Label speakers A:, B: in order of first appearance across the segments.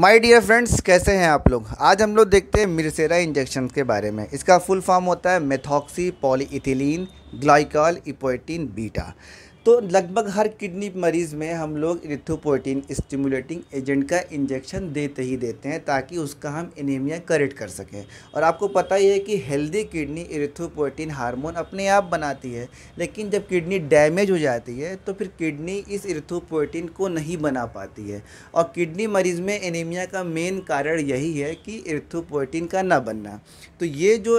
A: my dear friends कैसे हैं आप लोग आज हम लोग देखते हैं मिर्सेरा इंजेक्शन के बारे में इसका फुल फॉर्म होता है methoxy polyethylene glycol epoetin beta तो लगभग हर किडनी मरीज़ में हम लोग इरिथ्रोपोइटिन स्टिमुलेटिंग एजेंट का इंजेक्शन देते ही देते हैं ताकि उसका हम एनीमिया करेक्ट कर सकें और आपको पता ही है कि हेल्दी किडनी इरिथ्रोपोइटिन हार्मोन अपने आप बनाती है लेकिन जब किडनी डैमेज हो जाती है तो फिर किडनी इस इरिथ्रोपोइटिन को नहीं बना पाती है और किडनी मरीज़ में एनीमिया का मेन कारण यही है कि इरिथ्रोपोइटिन का ना बनना तो ये जो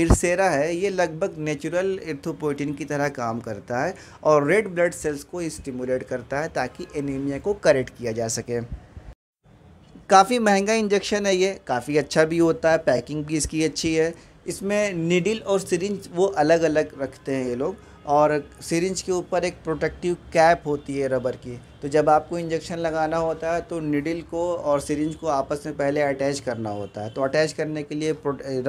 A: मिर्सेरा है ये लगभग नेचुरल इरिथ्रोपोइटिन की तरह काम करता है और रेड रेड ब्लड सेल्स को स्टिमुलेट करता है ताकि एनीमिया को करेक्ट किया जा सके काफ़ी महंगा इंजेक्शन है ये काफ़ी अच्छा भी होता है पैकिंग भी इसकी अच्छी है इसमें निडिल और सिरिंज वो अलग अलग रखते हैं ये लोग और सिरिंज के ऊपर एक प्रोटेक्टिव कैप होती है रबर की तो जब आपको इंजेक्शन लगाना होता है तो निडिल को और सिरिंज को आपस में पहले अटैच करना होता है तो अटैच करने के लिए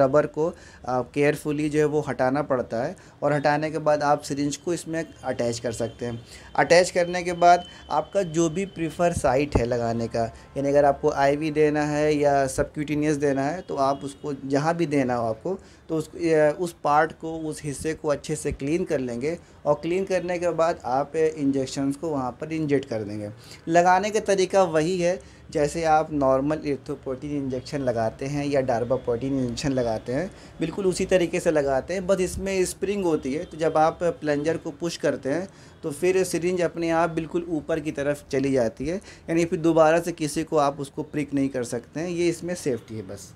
A: रबर को केयरफुली जो है वो हटाना पड़ता है और हटाने के बाद आप सिरिंज को इसमें अटैच कर सकते हैं अटैच करने के बाद आपका जो भी प्रीफर साइट है लगाने का यानी अगर आपको आईवी देना है या सबक्यूटीनियस देना है तो आप उसको जहाँ भी देना हो आपको तो उस उस पार्ट को उस हिस्से को अच्छे से क्लीन कर लेंगे और क्लीन करने के बाद आप इंजेक्शन को वहाँ पर इंजेक्ट कर देंगे लगाने का तरीका वही है जैसे आप नॉर्मल इर्थोपोटीन इंजेक्शन लगाते हैं या डार्बापोटीन इंजेक्शन लगाते हैं बिल्कुल उसी तरीके से लगाते हैं बस इसमें स्प्रिंग होती है तो जब आप प्लंजर को पुश करते हैं तो फिर सिरिंज अपने आप बिल्कुल ऊपर की तरफ चली जाती है यानी फिर दोबारा से किसी को आप उसको प्रिक नहीं कर सकते हैं ये इसमें सेफ्टी है बस